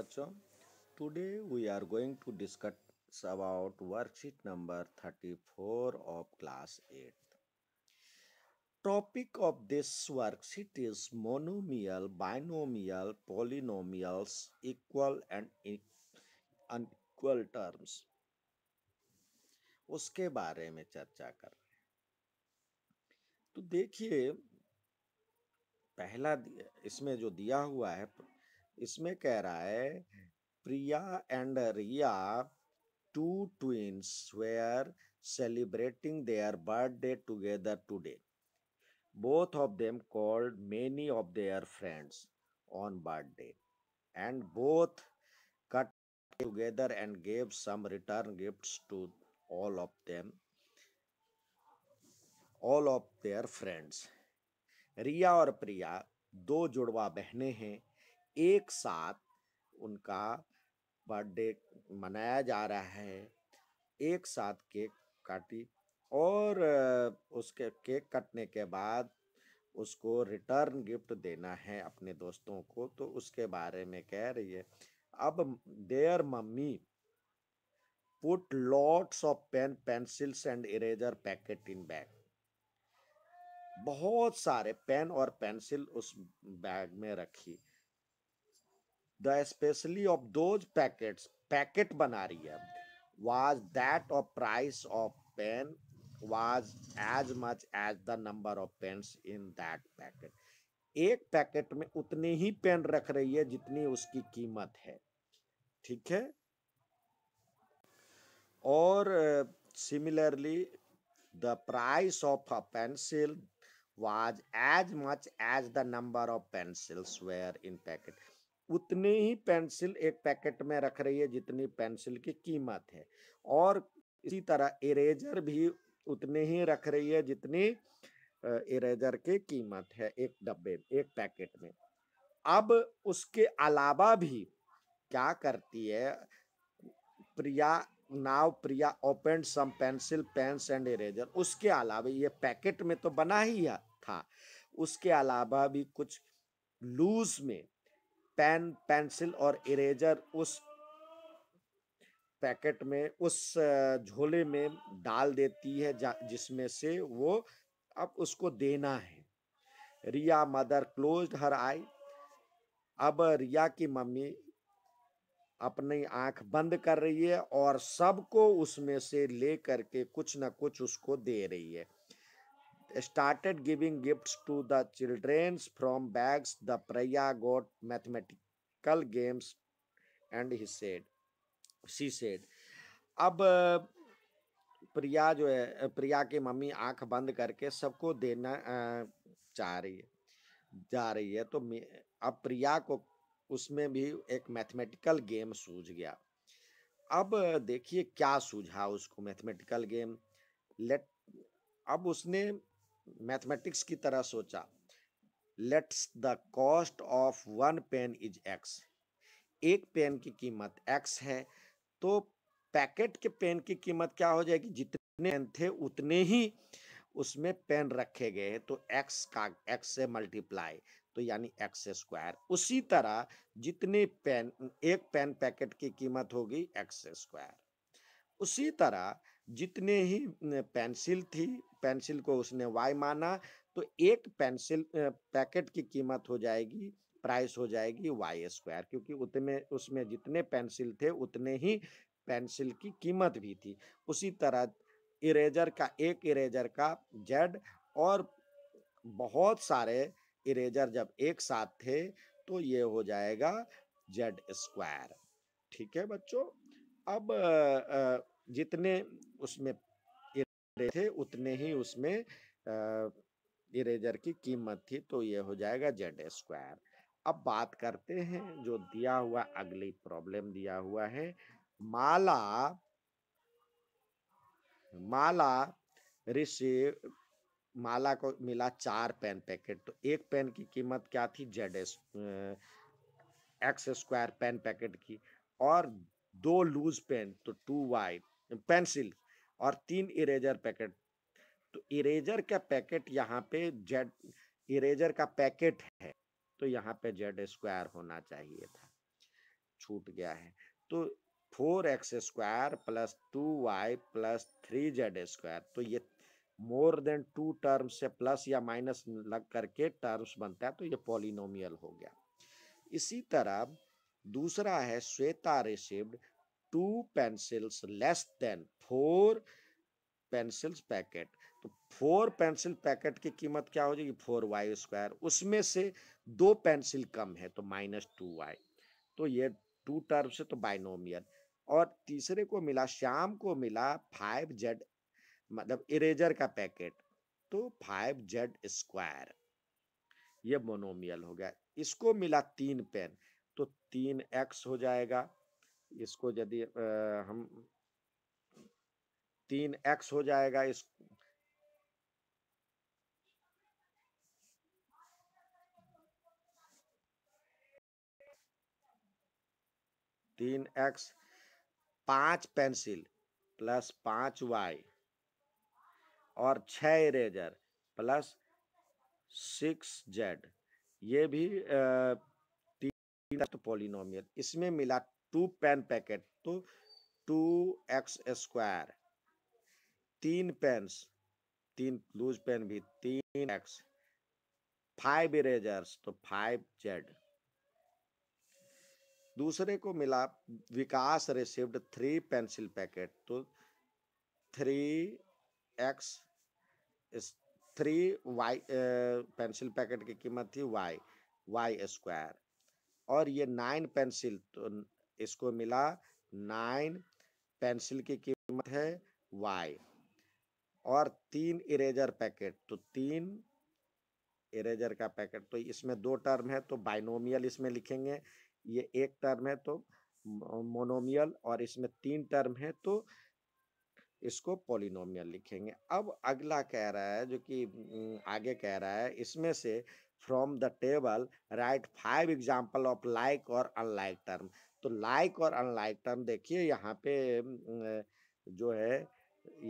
बच्चों today we are going to discuss about worksheet number thirty four of class eight topic of this worksheet is monomial binomial polynomials equal and unequal terms उसके बारे में चर्चा कर रहे हैं तो देखिए पहला इसमें जो दिया हुआ है इसमें कह रहा है Priya and Riya two twins were celebrating their birthday together today both of them called many of their friends on birthday and both cut together and gave some return gift to all of them all of their friends Riya और प्रिया दो जुड़वा बहनें हैं एक साथ उनका birthday मनाया जा रहा है एक साथ केक काटी और उसके केक कटने के बाद उसको रिटर्न गिफ्ट देना है अपने दोस्तों को तो उसके बारे में कह रही है अब their mummy put lots of pen pencils and eraser packet in bag बहुत सारे पेन और पेंसिल उस बैग में रखी the specially of those packets packet बना रही है was that of price of pen was as much as the number of pens in that packet एक पैकेट में उतने ही पेन रख रही है जितनी उसकी कीमत है ठीक है और similarly the price of a pencil was as much as the number of pencils were in packet उतनी ही पेंसिल एक पैकेट में रख रही है जितनी पेंसिल की कीमत है और इसी तरह इरेजर भी उतनी ही रख रही है जितनी इरेजर की कीमत है एक डब्बे एक पैकेट में अब उसके अलावा भी क्या करती है Priya now Priya opened some pencil pens and eraser उसके अलावा ये पैकेट में तो बना ही था उसके अलावा भी कुछ लूज में पेन पेंसिल और इरेजर उस पैकेट में उस झोले में डाल देती है जिसमें से वो अब उसको देना है रिया मदर क्लोज हर आई अब रिया की मम्मी अपनी आंख बंद कर रही है और सबको उसमें से ले करके कुछ ना कुछ उसको दे रही है started giving gifts to the children from bags. The Priya got mathematical games, and he said, she said. अब प्रिया uh, जो है प्रिया uh, की मम्मी आंख बंद करके सबको देना uh, चाह रही है जा रही है तो अब प्रिया को उसमें भी एक मैथमेटिकल गेम सूझ गया अब देखिए क्या सूझा उसको मैथमेटिकल गेम लेट अब उसने मैथमेटिक्स की तरह सोचा let's the cost of one pen is x एक पेन की कीमत एक्स है तो पैकेट के पेन की कीमत क्या हो जाएगी जितने पेन थे उतने ही उसमें पेन रखे गए हैं तो एक्स का एक्स से मल्टीप्लाई तो यानी एक्स स्क्वायर उसी तरह जितने पेन एक पेन पैकेट की कीमत होगी एक्स स्क्वायर उसी तरह जितने ही पेंसिल थी पेंसिल को उसने वाई माना तो एक पेंसिल पैकेट की कीमत हो जाएगी प्राइस हो जाएगी वाई स्क्वायर क्योंकि उतने उसमें जितने पेंसिल थे उतने ही पेंसिल की कीमत भी थी उसी तरह इरेजर का एक इरेजर का जेड और बहुत सारे इरेजर जब एक साथ थे तो ये हो जाएगा जेड स्क्वायर ठीक है बच्चों अब आ, आ, जितने उसमें थे उतने ही उसमें इरेजर की कीमत थी तो ये हो जाएगा जेड स्क्वायर अब बात करते हैं जो दिया हुआ अगली प्रॉब्लम दिया हुआ है माला माला रिसीव माला को मिला चार पेन पैकेट तो एक पेन की कीमत क्या थी जेड एस एक्स स्क्वायर पेन पैकेट की और दो लूज पेन तो टू वाई पेंसिल और तीन इरेजर पैकेट तो इरेजर का पैकेट यहाँ पे जेड इरेजर का पैकेट है तो यहाँ पे जेड स्क्वायर होना चाहिए था छूट गया है तो four x square plus two y plus three z square तो ये मोर देन टू टर्म से प्लस या माइनस लग करके टर्म्स बनता है तो ये पॉलिनोमियल हो गया इसी तरह दूसरा है Shweta received two pencils less than four pencils packet तो फोर पेंसिल पैकेट की कीमत क्या हो जाएगी फोर वाई स्क्वायर उसमें से दो पेंसिल कम है तो माइनस टू वाई तो ये टू टर्म से तो बाइनोमियल और तीसरे को मिला शाम को मिला फाइव जेड मतलब इरेजर का पैकेट तो फाइव जेड स्क्वायर ये मोनोमियल हो गया इसको मिला तीन पेन तो तीन एक्स हो जाएगा इसको यदि हम तीन एक्स हो जाएगा इस तीन एक्स पांच पेंसिल प्लस पांच वाई और छ इरेजर प्लस सिक्स जेड ये भी आ, तीन तो पॉलिनोमियल इसमें मिला टू पेन पैकेट तो टू एक्स स्क्वायर तीन पेन्स तीन लूज पेन भी तीन एक्स फाइव इरेजर्स तो फाइव जेड दूसरे को मिला Vikas received three pencil packet तो three x three y pencil packet की कीमत थी वाई वाई स्क्वायर और ये नाइन पेंसिल तो इसको मिला नाइन पेंसिल की कीमत है वाई और तीन इरेजर पैकेट तो तीन इरेजर का पैकेट तो इसमें दो टर्म है तो बाइनोमियल इसमें लिखेंगे ये एक टर्म है तो मोनोमियल और इसमें तीन टर्म है तो इसको पोलिनोमियल लिखेंगे अब अगला कह रहा है जो कि आगे कह रहा है इसमें से from the table write five example of like और अनलाइक टर्म तो लाइक और अनलाइक टर्म देखिए यहाँ पे जो है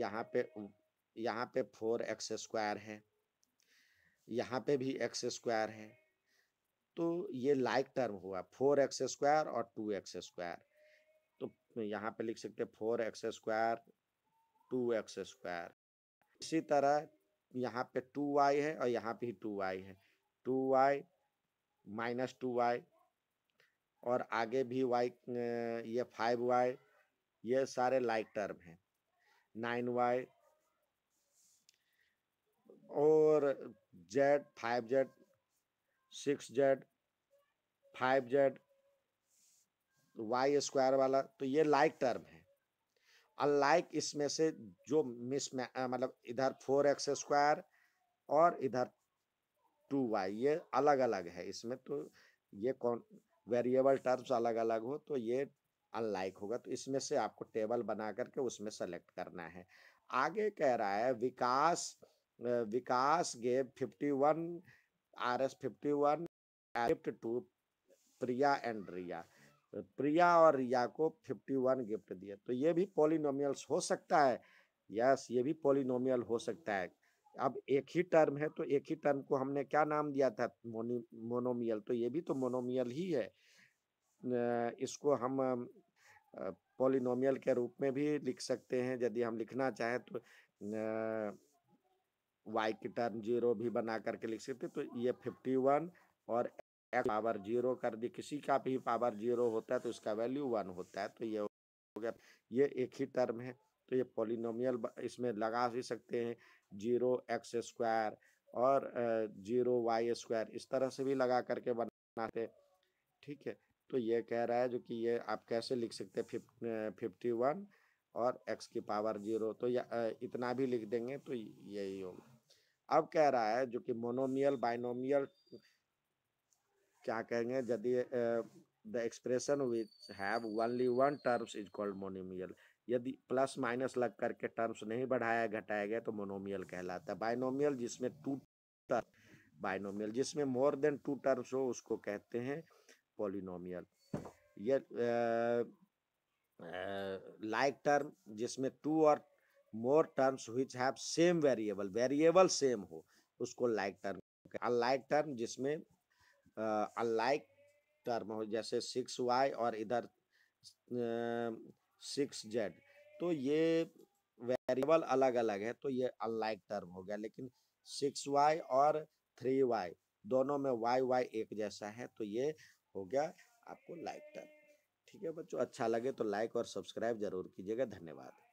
यहाँ पे यहाँ पे फोर एक्स स्क्वायर है यहाँ पे भी एक्स स्क्वायर है तो ये लाइक टर्म हुआ फोर एक्स स्क्वायर और टू एक्स स्क्वायर तो यहाँ पे लिख सकते four x square two x square इसी तरह यहाँ पे टू वाई है और यहाँ पे ही टू वाई है two y minus two y और आगे भी वाई ये फाइव वाई ये सारे लाइक टर्म हैं नाइन वाई और z five z six z five z y square वाला तो ये लाइक टर्म है अनलाइक इसमें से जो मिस मतलब इधर फोर एक्स स्क्वायर और इधर टू वाई ये अलग अलग है इसमें तो ये कौन वेरिएबल टर्म्स अलग अलग हो तो ये अनलाइक होगा तो इसमें से आपको टेबल बना करके उसमें सेलेक्ट करना है आगे कह रहा है Vikas Vikas gave 51 R S fifty one gift to Priya and Riya Priya और रिया को 51 गिफ्ट दिए तो ये भी पोलिनोमियल्स हो सकता है यस ये भी पोलिनोमियल हो सकता है अब एक ही टर्म है तो एक ही टर्म को हमने क्या नाम दिया था मोनी मोनोमियल तो ये भी तो मोनोमियल ही है इसको हम पॉलिनोमियल के रूप में भी लिख सकते हैं यदि हम लिखना चाहें तो वाई की टर्म जीरो भी बना करके लिख सकते तो ये फिफ्टी वन और एक्स पावर जीरो कर दी किसी का भी पावर जीरो होता है तो इसका वैल्यू वन होता है तो ये हो गया ये एक ही टर्म है तो ये पॉलिनोमियल इसमें लगा भी सकते हैं जीरो एक्स स्क्वायर और जीरो वाई स्क्वायर इस तरह से भी लगा करके बनाते ठीक है तो ये कह रहा है जो कि ये आप कैसे लिख सकते हैं फिफ्टी वन और एक्स की पावर जीरो तो इतना भी लिख देंगे तो यही होगा अब कह रहा है जो कि मोनोमियल बाइनोमियल क्या कहेंगे यदि the expression which have only one terms is called monomial यदि प्लस माइनस लग करके टर्म्स नहीं बढ़ाया घटाया गया तो मोनोमियल कहलाता है बाइनोमियल जिसमें टू टर्म बाइनोमियल जिसमें मोर देन टू टर्म्स हो उसको कहते हैं पोलिनोमियल लाइक टर्म जिसमें टू और more terms which have same variable variable same हो उसको लाइक टर्म अनलाइक टर्म जिसमें अनलाइक टर्म हो जैसे सिक्स वाई और इधर सिक्स जेड तो ये वेरिएबल अलग अलग है तो ये अनलाइक टर्म हो गया लेकिन सिक्स वाई और थ्री वाई दोनों में वाई वाई एक जैसा है तो ये हो गया आपको लाइक टर्म ठीक है बच्चों अच्छा लगे तो लाइक और सब्सक्राइब जरूर कीजिएगा धन्यवाद